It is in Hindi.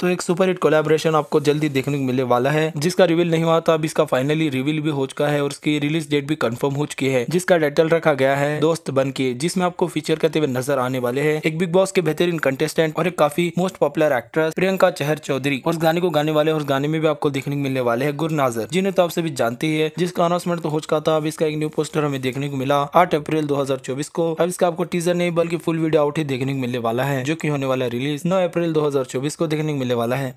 तो एक सुपर हिट कोलेब्रेशन आपको जल्दी देखने को मिलने वाला है जिसका रिविल नहीं हुआ था तो अब इसका फाइनली रिविल भी हो चुका है और उसकी रिलीज डेट भी कंफर्म हो चुकी है जिसका टाइटल रखा गया है दोस्त बन के जिसमें आपको फीचर करते हुए नजर आने वाले है एक बिग बॉस के बेहतरीन कंटेस्टेंट और एक काफी most popular actress Priyanka Chahar Choudhary और उस गाने को गाने वाले और उस गाने में भी आपको देखने को मिलने वाले है गुरनाजर जिन्हें तो आप सभी जानती है जिसका अनाउंसमेंट तो हो चुका था अब इसका एक न्यू पोस्टर हमें देखने को मिला आठ अप्रैल दो को अब इसका आपको टीजर नहीं बल्कि फुल वीडियो आउट ही देखने को मिलने वाला है जो की होने वाला रिलीज नौ अप्रैल दो को देखने को मिलने वाला है